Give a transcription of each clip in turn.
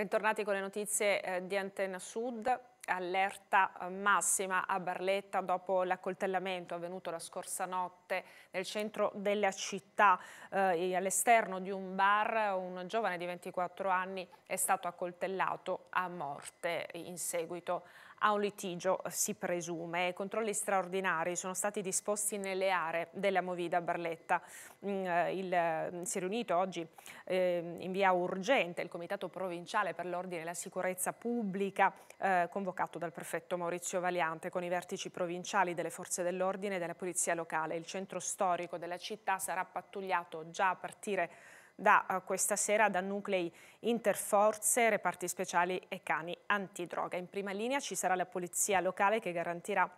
Bentornati con le notizie eh, di Antenna Sud. Allerta eh, massima a Barletta dopo l'accoltellamento avvenuto la scorsa notte nel centro della città. Eh, all'esterno di un bar un giovane di 24 anni è stato accoltellato a morte in seguito a a un litigio, eh, si presume. Controlli straordinari sono stati disposti nelle aree della Movida Barletta. Mm, eh, il, mm, si è riunito oggi eh, in via urgente il Comitato Provinciale per l'Ordine e la Sicurezza Pubblica, eh, convocato dal prefetto Maurizio Valiante, con i vertici provinciali delle forze dell'ordine e della polizia locale. Il centro storico della città sarà pattugliato già a partire da eh, questa sera da nuclei interforze, reparti speciali e cani antidroga. In prima linea ci sarà la polizia locale che garantirà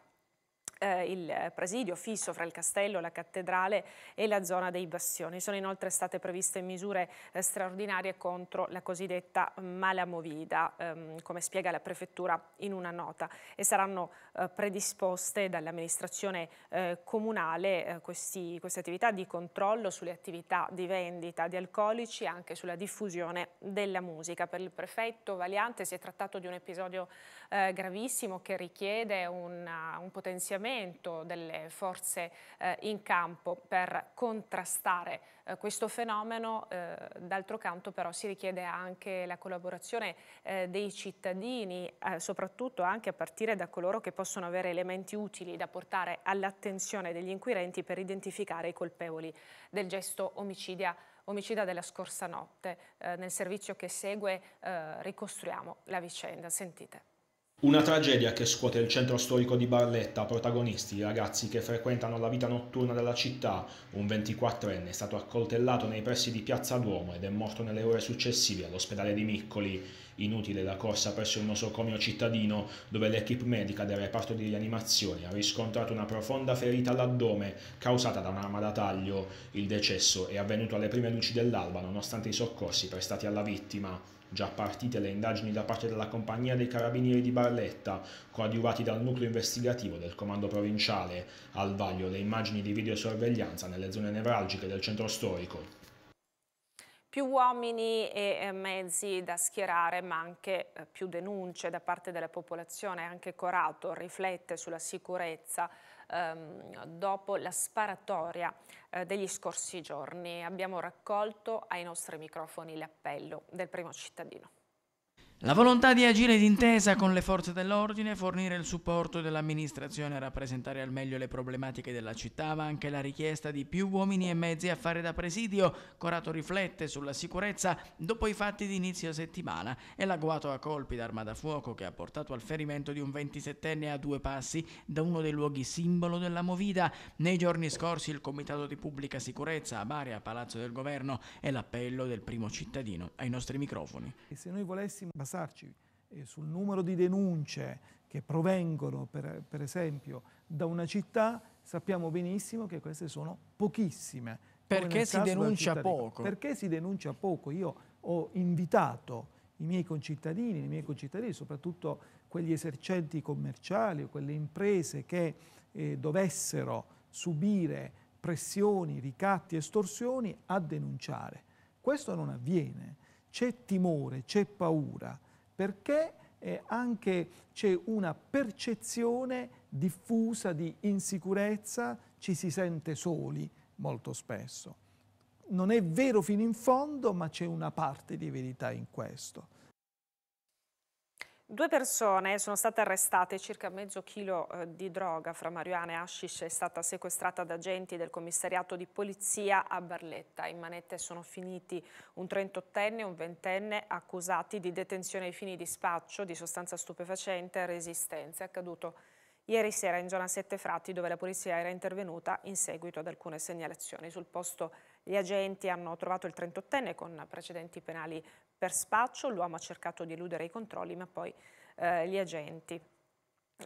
eh, il presidio fisso fra il castello, la cattedrale e la zona dei bastioni. Sono inoltre state previste misure eh, straordinarie contro la cosiddetta malamovida, ehm, come spiega la prefettura in una nota, e saranno eh, predisposte dall'amministrazione eh, comunale eh, questi, queste attività di controllo sulle attività di vendita di alcolici e anche sulla diffusione della musica. Per il prefetto Valiante si è trattato di un episodio eh, gravissimo che richiede una, eh, un potenziamento delle forze eh, in campo per contrastare eh, questo fenomeno, eh, d'altro canto però si richiede anche la collaborazione eh, dei cittadini, soprattutto anche a partire da coloro che possono avere elementi utili da portare all'attenzione degli inquirenti per identificare i colpevoli del gesto omicidia omicida della scorsa notte. Eh, nel servizio che segue eh, ricostruiamo la vicenda. Sentite. Una tragedia che scuote il centro storico di Barletta, protagonisti i ragazzi che frequentano la vita notturna della città. Un 24enne è stato accoltellato nei pressi di Piazza Duomo ed è morto nelle ore successive all'ospedale di Miccoli. Inutile la corsa presso il nosocomio cittadino, dove l'equipe medica del reparto di rianimazione ha riscontrato una profonda ferita all'addome causata da un'arma da taglio. Il decesso è avvenuto alle prime luci dell'alba nonostante i soccorsi prestati alla vittima già partite le indagini da parte della compagnia dei carabinieri di Barletta, coadiuvati dal nucleo investigativo del comando provinciale, al vaglio le immagini di videosorveglianza nelle zone nevralgiche del centro storico. Più uomini e eh, mezzi da schierare, ma anche eh, più denunce da parte della popolazione, anche Corato riflette sulla sicurezza ehm, dopo la sparatoria eh, degli scorsi giorni. Abbiamo raccolto ai nostri microfoni l'appello del primo cittadino. La volontà di agire d'intesa con le forze dell'ordine, fornire il supporto dell'amministrazione a rappresentare al meglio le problematiche della città, ma anche la richiesta di più uomini e mezzi a fare da presidio. Corato riflette sulla sicurezza dopo i fatti di inizio settimana e l'agguato a colpi d'arma da fuoco che ha portato al ferimento di un 27enne a due passi da uno dei luoghi simbolo della movida. Nei giorni scorsi il Comitato di Pubblica Sicurezza a Bari, a Palazzo del Governo, e l'appello del primo cittadino ai nostri microfoni. E se noi volessimo basarci eh, sul numero di denunce che provengono per, per, esempio da una città, sappiamo benissimo che queste sono pochissime. Perché si denuncia poco? Perché si denuncia poco? Io ho invitato i miei concittadini, i miei concittadini, soprattutto quegli esercenti commerciali o quelle imprese che eh, dovessero subire pressioni, ricatti, estorsioni a denunciare. Questo non avviene c'è timore, c'è paura, perché eh, anche c'è una percezione diffusa di insicurezza, ci si sente soli molto spesso. Non è vero fino in fondo, ma c'è una parte di verità in questo. Due persone sono state arrestate, circa mezzo chilo eh, di droga fra marijuana e hashish è stata sequestrata da agenti del commissariato di polizia a Barletta. In manette sono finiti un 38enne e un 20enne accusati di detenzione ai fini di spaccio di sostanza stupefacente e resistenza. È accaduto ieri sera in zona Sette Frati dove la polizia era intervenuta in seguito ad alcune segnalazioni. Sul posto gli agenti hanno trovato il 38enne con precedenti penali per spaccio, l'uomo ha cercato di eludere i controlli ma poi eh, gli agenti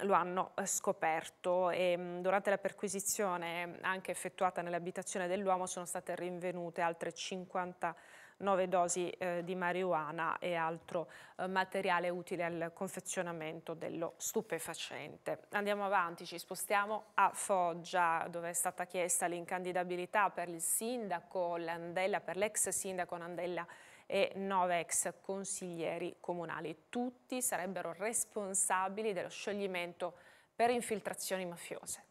lo hanno eh, scoperto e mm, durante la perquisizione anche effettuata nell'abitazione dell'uomo sono state rinvenute altre 59 dosi eh, di marijuana e altro eh, materiale utile al confezionamento dello stupefacente. Andiamo avanti, ci spostiamo a Foggia dove è stata chiesta l'incandidabilità per il sindaco Landella, per l'ex sindaco Landella e 9 ex consiglieri comunali. Tutti sarebbero responsabili dello scioglimento per infiltrazioni mafiose.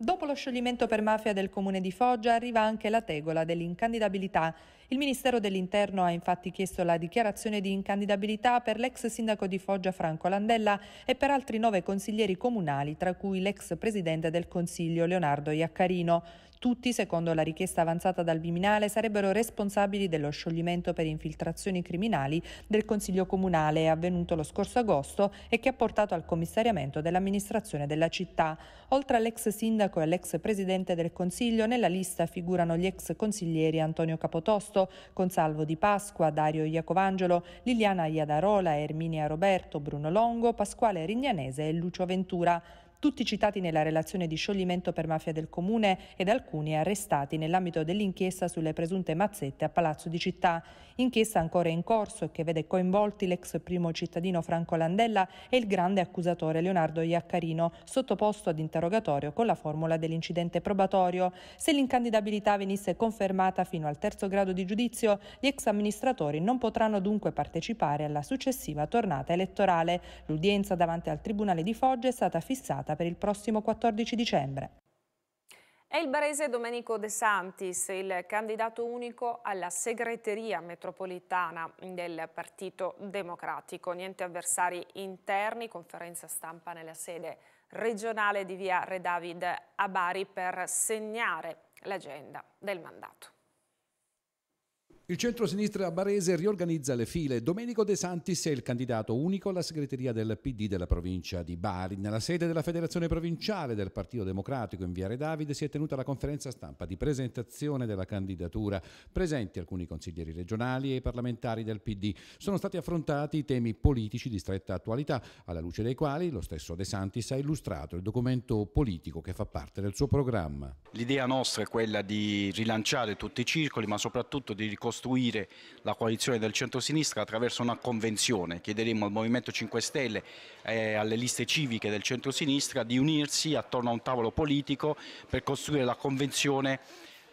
Dopo lo scioglimento per mafia del comune di Foggia arriva anche la tegola dell'incandidabilità. Il Ministero dell'Interno ha infatti chiesto la dichiarazione di incandidabilità per l'ex sindaco di Foggia Franco Landella e per altri nove consiglieri comunali, tra cui l'ex presidente del Consiglio Leonardo Iaccarino. Tutti, secondo la richiesta avanzata dal Viminale, sarebbero responsabili dello scioglimento per infiltrazioni criminali del Consiglio Comunale avvenuto lo scorso agosto e che ha portato al commissariamento dell'amministrazione della città. Oltre all'ex sindaco e all'ex presidente del Consiglio, nella lista figurano gli ex consiglieri Antonio Capotosto, Consalvo Di Pasqua, Dario Iacovangelo, Liliana Iadarola, Erminia Roberto, Bruno Longo, Pasquale Rignanese e Lucio Ventura tutti citati nella relazione di scioglimento per mafia del comune ed alcuni arrestati nell'ambito dell'inchiesta sulle presunte mazzette a Palazzo di Città. Inchiesta ancora in corso e che vede coinvolti l'ex primo cittadino Franco Landella e il grande accusatore Leonardo Iaccarino, sottoposto ad interrogatorio con la formula dell'incidente probatorio. Se l'incandidabilità venisse confermata fino al terzo grado di giudizio, gli ex amministratori non potranno dunque partecipare alla successiva tornata elettorale. L'udienza davanti al Tribunale di Foggia è stata fissata fissata per il prossimo 14 dicembre. È il barese Domenico De Santis, il candidato unico alla segreteria metropolitana del Partito Democratico. Niente avversari interni, conferenza stampa nella sede regionale di via Re David a Bari per segnare l'agenda del mandato. Il centro-sinistra barese riorganizza le file. Domenico De Santis è il candidato unico alla segreteria del PD della provincia di Bari. Nella sede della Federazione Provinciale del Partito Democratico in Viare Davide si è tenuta la conferenza stampa di presentazione della candidatura. Presenti alcuni consiglieri regionali e parlamentari del PD. Sono stati affrontati temi politici di stretta attualità, alla luce dei quali lo stesso De Santis ha illustrato il documento politico che fa parte del suo programma. L'idea nostra è quella di rilanciare tutti i circoli, ma soprattutto di ricostruire costruire la coalizione del centrosinistra attraverso una convenzione. Chiederemo al Movimento 5 Stelle e alle liste civiche del centrosinistra di unirsi attorno a un tavolo politico per costruire la convenzione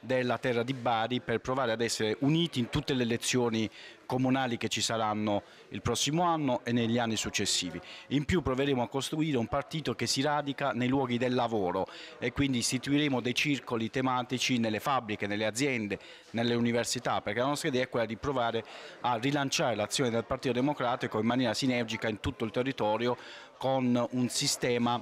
della terra di Bari per provare ad essere uniti in tutte le elezioni comunali che ci saranno il prossimo anno e negli anni successivi. In più proveremo a costruire un partito che si radica nei luoghi del lavoro e quindi istituiremo dei circoli tematici nelle fabbriche, nelle aziende, nelle università, perché la nostra idea è quella di provare a rilanciare l'azione del Partito Democratico in maniera sinergica in tutto il territorio con un sistema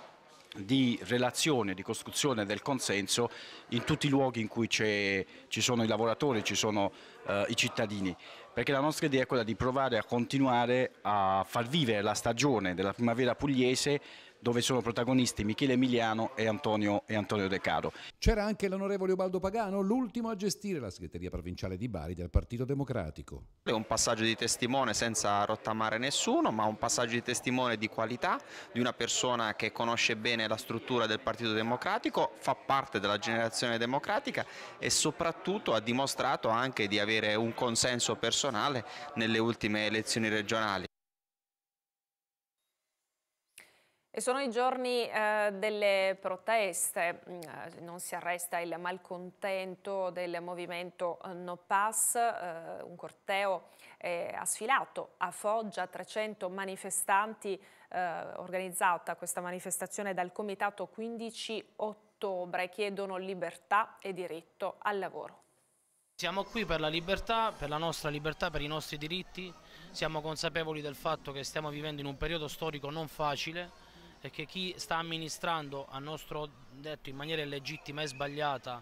di relazione, di costruzione del consenso in tutti i luoghi in cui ci sono i lavoratori, ci sono eh, i cittadini, perché la nostra idea è quella di provare a continuare a far vivere la stagione della primavera pugliese dove sono protagonisti Michele Emiliano e Antonio, e Antonio De Caro. C'era anche l'onorevole Ubaldo Pagano, l'ultimo a gestire la segreteria provinciale di Bari del Partito Democratico. È un passaggio di testimone senza rottamare nessuno, ma un passaggio di testimone di qualità, di una persona che conosce bene la struttura del Partito Democratico, fa parte della generazione democratica e soprattutto ha dimostrato anche di avere un consenso personale nelle ultime elezioni regionali. E sono i giorni eh, delle proteste, mm, eh, non si arresta il malcontento del movimento eh, No Pass, eh, un corteo eh, ha sfilato a Foggia 300 manifestanti, eh, organizzata questa manifestazione dal comitato 15 ottobre, chiedono libertà e diritto al lavoro. Siamo qui per la libertà, per la nostra libertà, per i nostri diritti, siamo consapevoli del fatto che stiamo vivendo in un periodo storico non facile, perché chi sta amministrando a nostro detto in maniera illegittima e sbagliata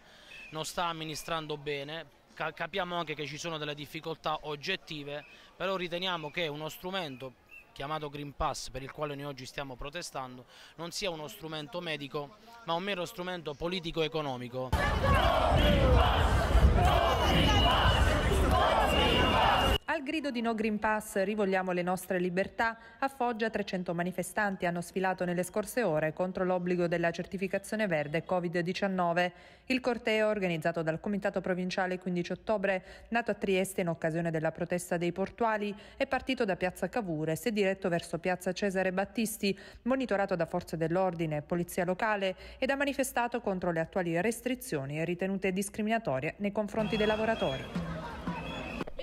non sta amministrando bene capiamo anche che ci sono delle difficoltà oggettive però riteniamo che uno strumento chiamato Green Pass per il quale noi oggi stiamo protestando non sia uno strumento medico ma un mero strumento politico-economico no al grido di No Green Pass rivogliamo le nostre libertà, a Foggia 300 manifestanti hanno sfilato nelle scorse ore contro l'obbligo della certificazione verde Covid-19. Il corteo, organizzato dal Comitato Provinciale 15 ottobre, nato a Trieste in occasione della protesta dei portuali, è partito da Piazza Cavour e si è diretto verso Piazza Cesare Battisti, monitorato da forze dell'ordine e polizia locale ed ha manifestato contro le attuali restrizioni ritenute discriminatorie nei confronti dei lavoratori.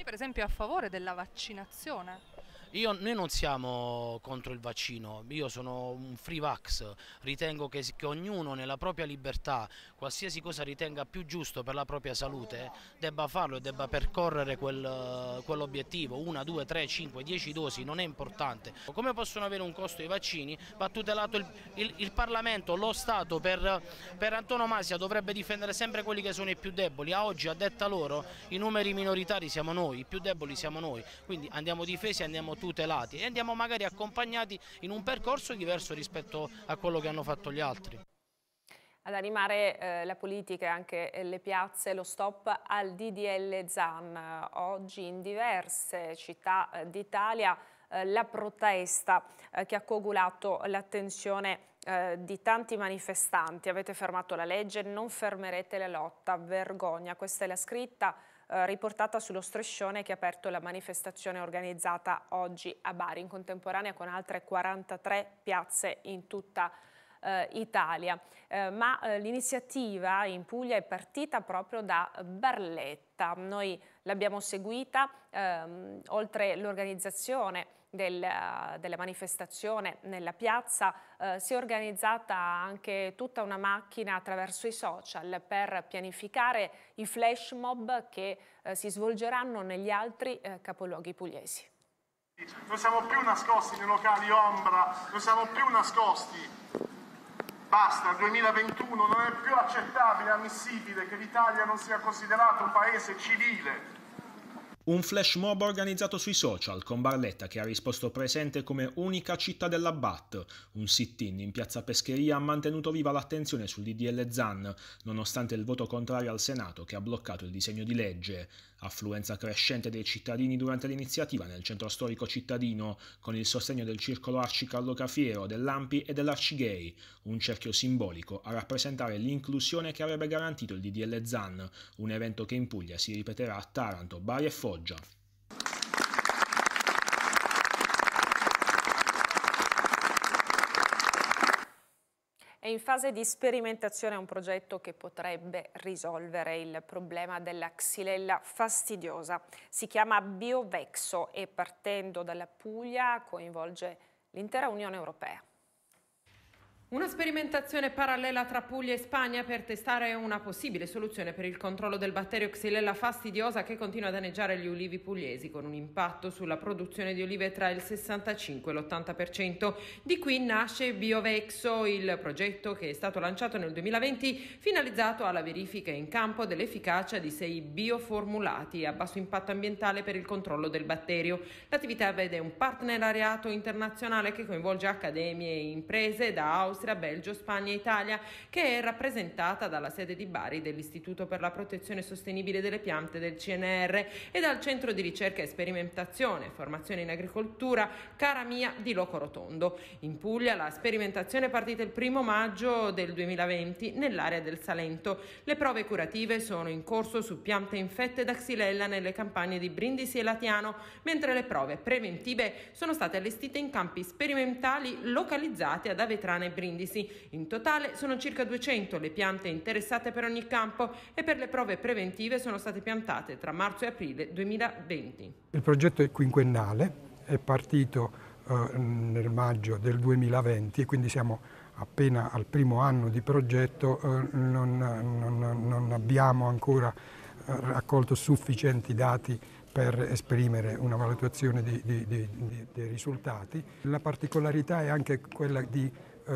Lei per esempio è a favore della vaccinazione? Io, noi non siamo contro il vaccino, io sono un free vax, ritengo che, che, ognuno nella propria libertà, qualsiasi cosa ritenga più giusto per la propria salute, debba farlo e debba percorrere quel, quell'obiettivo, una, due, tre, cinque, dieci dosi, non è importante. Come possono avere un costo i vaccini? Va tutelato il, il, il Parlamento, lo Stato per, per antonomasia dovrebbe difendere sempre quelli che sono i più deboli, a oggi a detta loro i numeri minoritari siamo noi, i più deboli siamo noi, quindi andiamo difesi e andiamo tutelati e andiamo magari accompagnati in un percorso diverso rispetto a quello che hanno fatto gli altri ad animare eh, la politica e anche eh, le piazze lo stop al DDL ZAN. Oggi in diverse città eh, d'Italia eh, la protesta eh, che ha coagulato l'attenzione di tanti manifestanti. Avete fermato la legge, non fermerete la lotta, vergogna. Questa è la scritta eh, riportata sullo striscione che ha aperto la manifestazione organizzata oggi a Bari in contemporanea con altre 43 piazze in tutta la eh, Italia. Eh, ma eh, l'iniziativa in Puglia è partita proprio da Barletta. Noi l'abbiamo seguita, ehm, oltre l'organizzazione del, della manifestazione nella piazza, eh, si è organizzata anche tutta una macchina attraverso i social per pianificare i flash mob che eh, si svolgeranno negli altri eh, capoluoghi pugliesi. Non siamo più nascosti nei locali ombra, non siamo più nascosti Basta, il 2021 non è più accettabile, ammissibile che l'Italia non sia considerato un paese civile. Un flash mob organizzato sui social con Barletta che ha risposto presente come unica città della BAT. Un sit-in in piazza Pescheria ha mantenuto viva l'attenzione sul DDL Zan, nonostante il voto contrario al Senato che ha bloccato il disegno di legge. Affluenza crescente dei cittadini durante l'iniziativa nel centro storico cittadino, con il sostegno del circolo Arci Carlo Cafiero, dell'Ampi e dell'Arcigay, un cerchio simbolico a rappresentare l'inclusione che avrebbe garantito il DDL Zan, un evento che in Puglia si ripeterà a Taranto, Bari e Foggia. in fase di sperimentazione un progetto che potrebbe risolvere il problema della xylella fastidiosa. Si chiama Biovexo e partendo dalla Puglia coinvolge l'intera Unione Europea. Una sperimentazione parallela tra Puglia e Spagna per testare una possibile soluzione per il controllo del batterio Xylella fastidiosa che continua a danneggiare gli ulivi pugliesi con un impatto sulla produzione di olive tra il 65 e l'80%. Di qui nasce BioVexo, il progetto che è stato lanciato nel 2020 finalizzato alla verifica in campo dell'efficacia di sei bioformulati a basso impatto ambientale per il controllo del batterio. L'attività vede un partenariato internazionale che coinvolge accademie e imprese da Austria Austria, Belgio, Spagna e Italia, che è rappresentata dalla sede di Bari dell'Istituto per la protezione sostenibile delle piante del CNR e dal Centro di ricerca e sperimentazione, formazione in agricoltura Cara Mia di Locorotondo. In Puglia la sperimentazione è partita il 1 maggio del 2020 nell'area del Salento. Le prove curative sono in corso su piante infette da xylella nelle campagne di Brindisi e Latiano, mentre le prove preventive sono state allestite in campi sperimentali localizzati ad Avetrana e Brindisi Brindisi. In totale sono circa 200 le piante interessate per ogni campo e per le prove preventive sono state piantate tra marzo e aprile 2020. Il progetto è quinquennale, è partito eh, nel maggio del 2020 e quindi siamo appena al primo anno di progetto, eh, non, non, non abbiamo ancora eh, raccolto sufficienti dati per esprimere una valutazione di, di, di, dei risultati. La particolarità è anche quella di eh,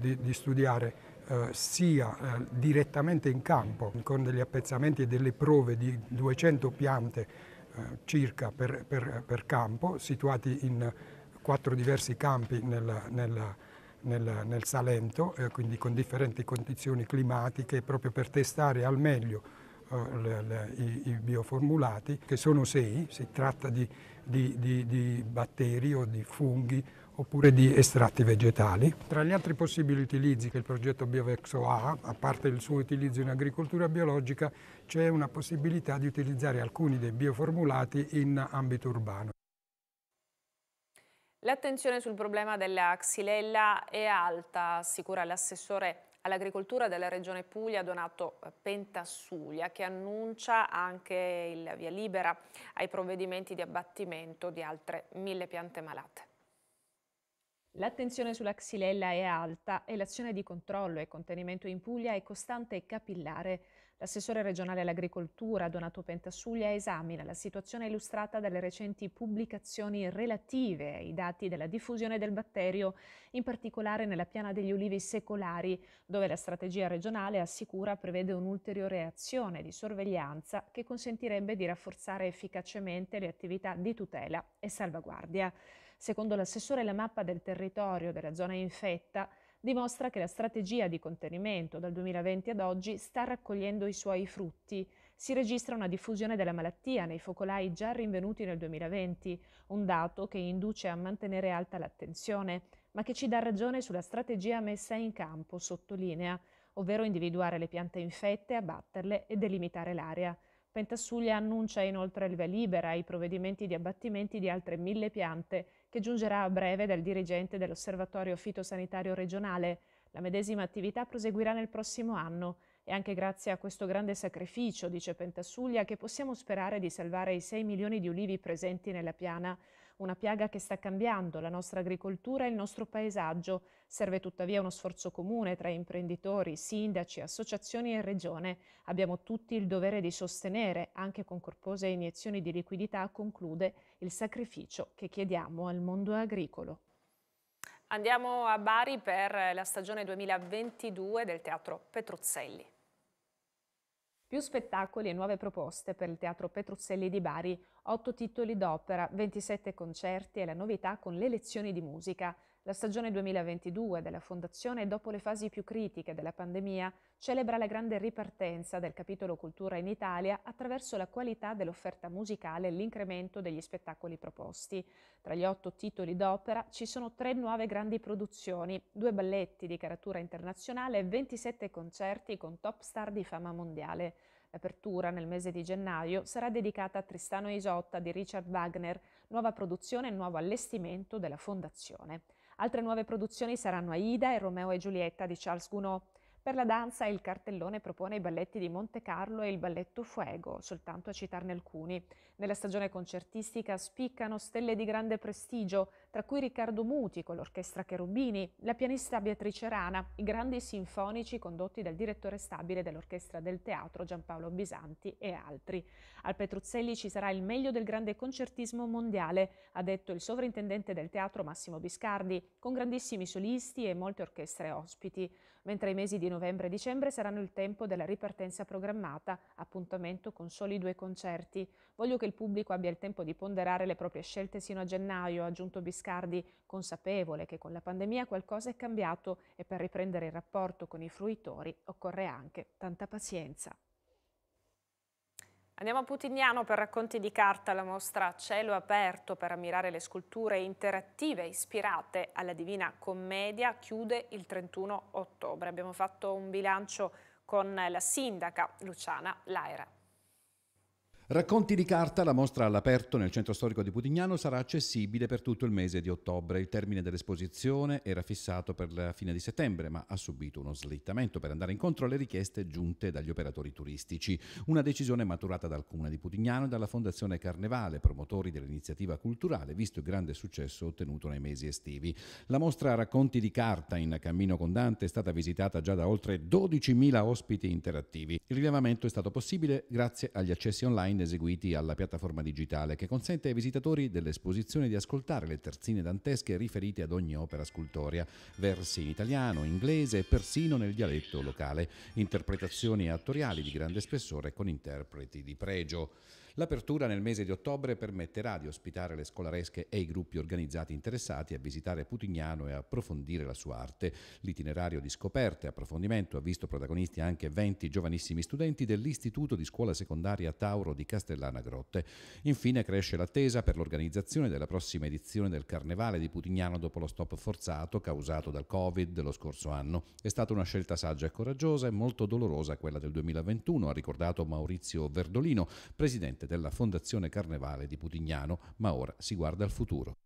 di, di studiare eh, sia eh, direttamente in campo con degli appezzamenti e delle prove di 200 piante circa per, per, per campo, situati in quattro diversi campi nel, nel, nel, nel Salento, quindi con differenti condizioni climatiche, proprio per testare al meglio le, le, i, i, bioformulati, che sono sei, si tratta di, di, di, di batteri o di funghi oppure di estratti vegetali. Tra gli altri possibili utilizzi che il progetto Biovexo ha, a parte il suo utilizzo in agricoltura biologica, c'è una possibilità di utilizzare alcuni dei bioformulati in ambito urbano. L'attenzione sul problema della xylella è alta, assicura l'assessore all'agricoltura della regione Puglia Donato Pentasuglia che annuncia anche il via libera ai provvedimenti di abbattimento di altre mille piante malate. L'attenzione sulla xylella è alta e l'azione di controllo e contenimento in Puglia è costante e capillare. L'assessore regionale all'agricoltura Donato Pentassuglia, esamina la situazione illustrata dalle recenti pubblicazioni relative ai dati della diffusione del batterio, in particolare nella piana degli ulivi secolari, dove la strategia regionale assicura prevede un'ulteriore azione di sorveglianza che consentirebbe di rafforzare efficacemente le attività di tutela e salvaguardia. Secondo l'assessore la mappa del territorio della zona infetta dimostra che la strategia di contenimento dal 2020 ad oggi sta raccogliendo i suoi frutti. Si registra una diffusione della malattia nei focolai già rinvenuti nel 2020, un dato che induce a mantenere alta l'attenzione, ma che ci dà ragione sulla strategia messa in campo, sottolinea, ovvero individuare le piante infette, abbatterle e delimitare l'area. Pentassuglia annuncia inoltre a il libera i provvedimenti di abbattimenti di altre mille piante che giungerà a breve dal dirigente dell'Osservatorio Fitosanitario Regionale. La medesima attività proseguirà nel prossimo anno e anche grazie a questo grande sacrificio, dice Pentasuglia, che possiamo sperare di salvare i 6 milioni di ulivi presenti nella piana una piaga che sta cambiando la nostra agricoltura e il nostro paesaggio. Serve tuttavia uno sforzo comune tra imprenditori, sindaci, associazioni e regione. Abbiamo tutti il dovere di sostenere, anche con corpose iniezioni di liquidità, conclude, il sacrificio che chiediamo al mondo agricolo. Andiamo a Bari per la stagione 2022 del Teatro Petruzzelli. Più spettacoli e nuove proposte per il Teatro Petruzzelli di Bari, 8 titoli d'opera, 27 concerti e la novità con le lezioni di musica. La stagione 2022 della Fondazione, dopo le fasi più critiche della pandemia, celebra la grande ripartenza del capitolo cultura in Italia attraverso la qualità dell'offerta musicale e l'incremento degli spettacoli proposti. Tra gli otto titoli d'opera ci sono tre nuove grandi produzioni, due balletti di caratura internazionale e 27 concerti con top star di fama mondiale. L'apertura nel mese di gennaio sarà dedicata a Tristano Isotta di Richard Wagner, nuova produzione e nuovo allestimento della Fondazione. Altre nuove produzioni saranno Aida e Romeo e Giulietta di Charles Gounod, per la danza il cartellone propone i balletti di Monte Carlo e il balletto Fuego, soltanto a citarne alcuni. Nella stagione concertistica spiccano stelle di grande prestigio, tra cui Riccardo Muti con l'orchestra Cherubini, la pianista Beatrice Rana, i grandi sinfonici condotti dal direttore stabile dell'orchestra del teatro Giampaolo Bisanti e altri. Al Petruzzelli ci sarà il meglio del grande concertismo mondiale, ha detto il sovrintendente del teatro Massimo Biscardi, con grandissimi solisti e molte orchestre ospiti mentre i mesi di novembre e dicembre saranno il tempo della ripartenza programmata, appuntamento con soli due concerti. Voglio che il pubblico abbia il tempo di ponderare le proprie scelte sino a gennaio, ha aggiunto Biscardi, consapevole che con la pandemia qualcosa è cambiato e per riprendere il rapporto con i fruitori occorre anche tanta pazienza. Andiamo a Putignano per racconti di carta, la mostra cielo aperto per ammirare le sculture interattive ispirate alla Divina Commedia chiude il 31 ottobre. Abbiamo fatto un bilancio con la sindaca Luciana Laira. Racconti di carta, la mostra all'aperto nel centro storico di Putignano sarà accessibile per tutto il mese di ottobre. Il termine dell'esposizione era fissato per la fine di settembre, ma ha subito uno slittamento per andare incontro alle richieste giunte dagli operatori turistici. Una decisione maturata dal Comune di Putignano e dalla Fondazione Carnevale, promotori dell'iniziativa culturale, visto il grande successo ottenuto nei mesi estivi. La mostra Racconti di carta in Cammino con Dante è stata visitata già da oltre 12.000 ospiti interattivi. Il rilevamento è stato possibile grazie agli accessi online design eseguiti alla piattaforma digitale che consente ai visitatori dell'esposizione di ascoltare le terzine dantesche riferite ad ogni opera scultoria, versi in italiano, inglese e persino nel dialetto locale, interpretazioni attoriali di grande spessore con interpreti di pregio. L'apertura nel mese di ottobre permetterà di ospitare le scolaresche e i gruppi organizzati interessati a visitare Putignano e approfondire la sua arte. L'itinerario di scoperte e approfondimento ha visto protagonisti anche 20 giovanissimi studenti dell'Istituto di Scuola Secondaria Tauro di Castellana Grotte. Infine cresce l'attesa per l'organizzazione della prossima edizione del Carnevale di Putignano dopo lo stop forzato causato dal Covid dello scorso anno. È stata una scelta saggia e coraggiosa e molto dolorosa quella del 2021, ha ricordato Maurizio Verdolino, presidente della Fondazione Carnevale di Putignano, ma ora si guarda al futuro.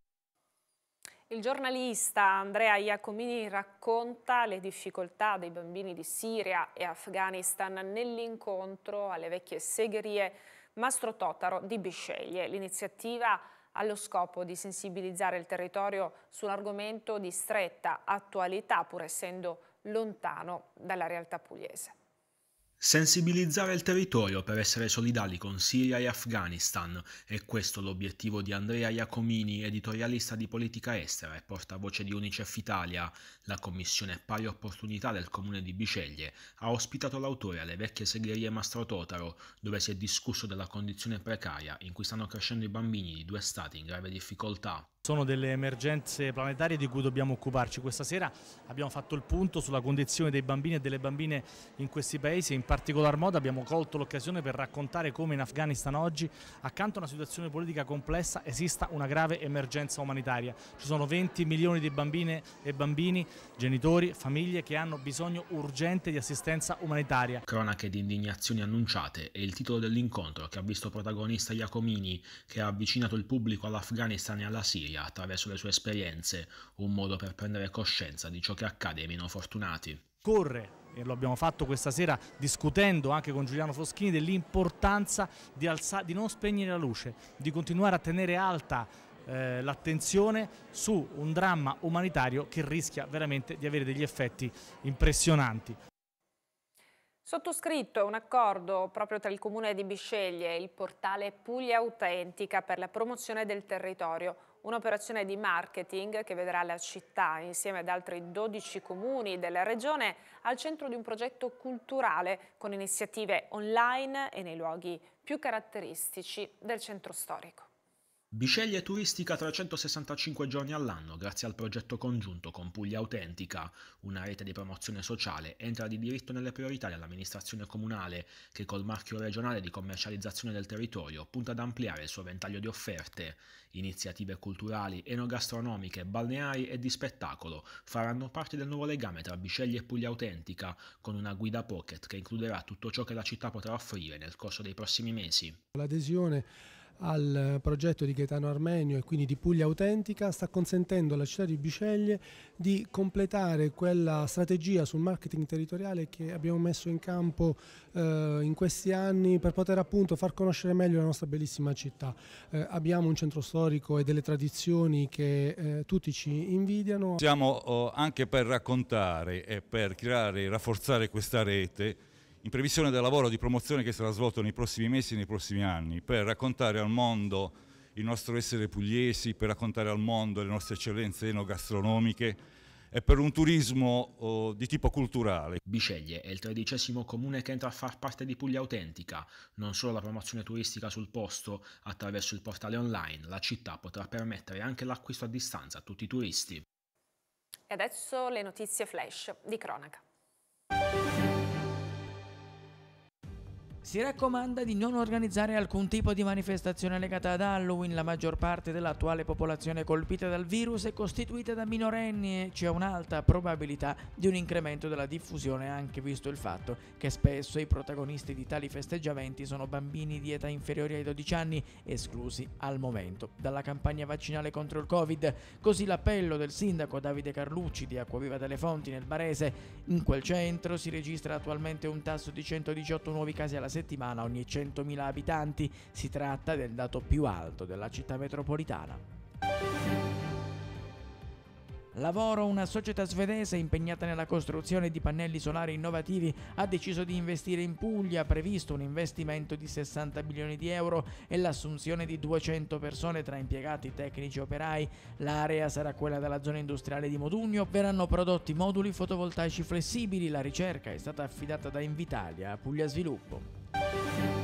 Il giornalista Andrea Iacomini racconta le difficoltà dei bambini di Siria e Afghanistan nell'incontro alle vecchie segherie Mastro Totaro di Bisceglie. L'iniziativa ha lo scopo di sensibilizzare il territorio su un argomento di stretta attualità, pur essendo lontano dalla realtà pugliese. Sensibilizzare il territorio per essere solidali con Siria e Afghanistan è questo l'obiettivo di Andrea Iacomini, editorialista di politica estera e portavoce di Unicef Italia. La commissione pari opportunità del comune di Biceglie ha ospitato l'autore alle vecchie segherie Mastro Totaro, dove si è discusso della condizione precaria in cui stanno crescendo i bambini di due stati in grave difficoltà. Sono delle emergenze planetarie di cui dobbiamo occuparci. Questa sera abbiamo fatto il punto sulla condizione dei bambini e delle bambine in questi paesi e in particolar modo abbiamo colto l'occasione per raccontare come in Afghanistan oggi, accanto a una situazione politica complessa, esista una grave emergenza umanitaria. Ci sono 20 milioni di bambine e bambini, genitori, famiglie che hanno bisogno urgente di assistenza umanitaria. Cronache di indignazioni annunciate è il titolo dell'incontro che ha visto protagonista Iacomini, che ha avvicinato il pubblico all'Afghanistan e alla Siria sia, attraverso le sue esperienze, un modo per prendere coscienza di ciò che accade ai meno fortunati. Corre, e lo abbiamo fatto questa sera discutendo anche con Giuliano Foschini dell'importanza di, di, non spegnere la luce, di continuare a tenere alta eh, l'attenzione su un dramma umanitario che rischia veramente di avere degli effetti impressionanti. Sottoscritto è un accordo proprio tra il Comune di Bisceglie e il portale Puglia Autentica per la promozione del territorio, un'operazione di marketing che vedrà la città, insieme ad altri 12 comuni della regione, al centro di un progetto culturale con iniziative online e nei luoghi più caratteristici del centro storico. Biceglie turistica 365 giorni all'anno grazie al progetto congiunto con Puglia Autentica, una rete di promozione sociale, entra di diritto nelle priorità dell'amministrazione comunale che col marchio regionale di commercializzazione del territorio punta ad ampliare il suo ventaglio di offerte. Iniziative culturali, enogastronomiche, balneari e di spettacolo faranno parte del nuovo legame tra Biceglie e Puglia Autentica con una guida pocket che includerà tutto ciò che la città potrà offrire nel corso dei prossimi mesi. L'adesione al progetto di Gaetano Armenio e quindi di Puglia Autentica sta consentendo alla città di Biceglie di completare quella strategia sul marketing territoriale che abbiamo messo in campo eh, in questi anni per poter appunto far conoscere meglio la nostra bellissima città. Eh, abbiamo un centro storico e delle tradizioni che eh, tutti ci invidiano. Siamo oh, anche per raccontare e per creare e rafforzare questa rete in previsione del lavoro di promozione che sarà svolto nei prossimi mesi e nei prossimi anni per raccontare al mondo il nostro essere pugliesi, per raccontare al mondo le nostre eccellenze enogastronomiche e per un turismo oh, di tipo culturale. Biceglie è il tredicesimo comune che entra a far parte di Puglia Autentica. Non solo la promozione turistica sul posto, attraverso il portale online, la città potrà permettere anche l'acquisto a distanza a tutti i turisti. E adesso le notizie flash di cronaca. Si raccomanda di non organizzare alcun tipo di manifestazione legata ad Halloween, la maggior parte dell'attuale popolazione colpita dal virus è costituita da minorenni e c'è un'alta probabilità di un incremento della diffusione anche visto il fatto che spesso i protagonisti di tali festeggiamenti sono bambini di età inferiore ai 12 anni, esclusi al momento dalla campagna vaccinale contro il Covid. Così l'appello del sindaco Davide Carlucci di Acquaviva delle Fonti nel Barese, in quel centro si registra attualmente un tasso di 118 nuovi casi alla settimana ogni 100.000 abitanti, si tratta del dato più alto della città metropolitana. Lavoro, una società svedese impegnata nella costruzione di pannelli solari innovativi, ha deciso di investire in Puglia, previsto un investimento di 60 milioni di euro e l'assunzione di 200 persone tra impiegati, tecnici e operai. L'area sarà quella della zona industriale di Modugno, verranno prodotti moduli fotovoltaici flessibili, la ricerca è stata affidata da Invitalia a Puglia Sviluppo. Thank you.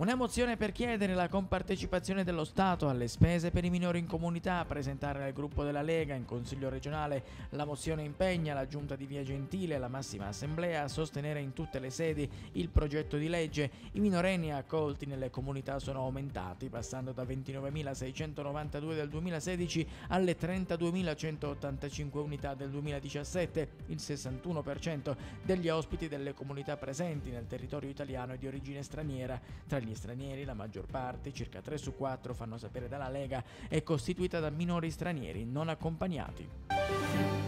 Una mozione per chiedere la compartecipazione dello Stato alle spese per i minori in comunità, presentare al gruppo della Lega in Consiglio regionale. La mozione impegna la Giunta di Via Gentile e la massima assemblea a sostenere in tutte le sedi il progetto di legge. I minorenni accolti nelle comunità sono aumentati, passando da 29.692 del 2016 alle 32.185 unità del 2017, il 61% degli ospiti delle comunità presenti nel territorio italiano e di origine straniera. Tra gli cittadini stranieri, la maggior parte, circa 3 su 4 fanno sapere dalla Lega, è costituita da minori stranieri non accompagnati.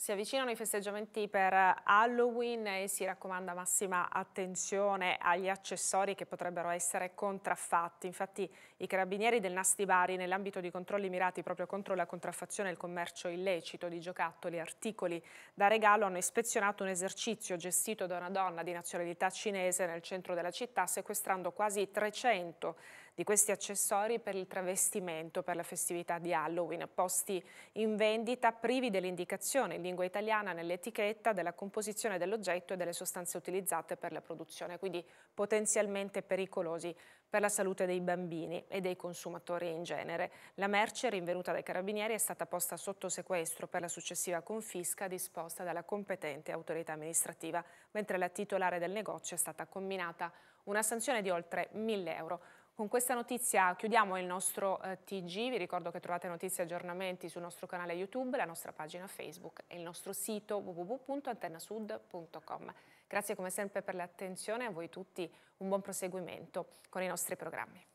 Si avvicinano i festeggiamenti per Halloween e si raccomanda massima attenzione agli accessori che potrebbero essere contraffatti. Infatti i carabinieri del Nasti Bari nell'ambito di controlli mirati proprio contro la contraffazione e il commercio illecito di giocattoli e articoli da regalo hanno ispezionato un esercizio gestito da una donna di nazionalità cinese nel centro della città sequestrando quasi 300 di questi accessori per il travestimento per la festività di Halloween, posti in vendita privi dell'indicazione in lingua italiana nell'etichetta della composizione dell'oggetto e delle sostanze utilizzate per la produzione, quindi potenzialmente pericolosi per la salute dei bambini e dei consumatori in genere. La merce rinvenuta dai carabinieri è stata posta sotto sequestro per la successiva confisca disposta dalla competente autorità amministrativa, mentre la titolare del negozio è stata comminata una sanzione di oltre 1000 euro. Con questa notizia chiudiamo il nostro eh, TG, vi ricordo che trovate notizie e aggiornamenti sul nostro canale YouTube, la nostra pagina Facebook e il nostro sito www.antennasud.com. Grazie come sempre per l'attenzione, a voi tutti un buon proseguimento con i nostri programmi.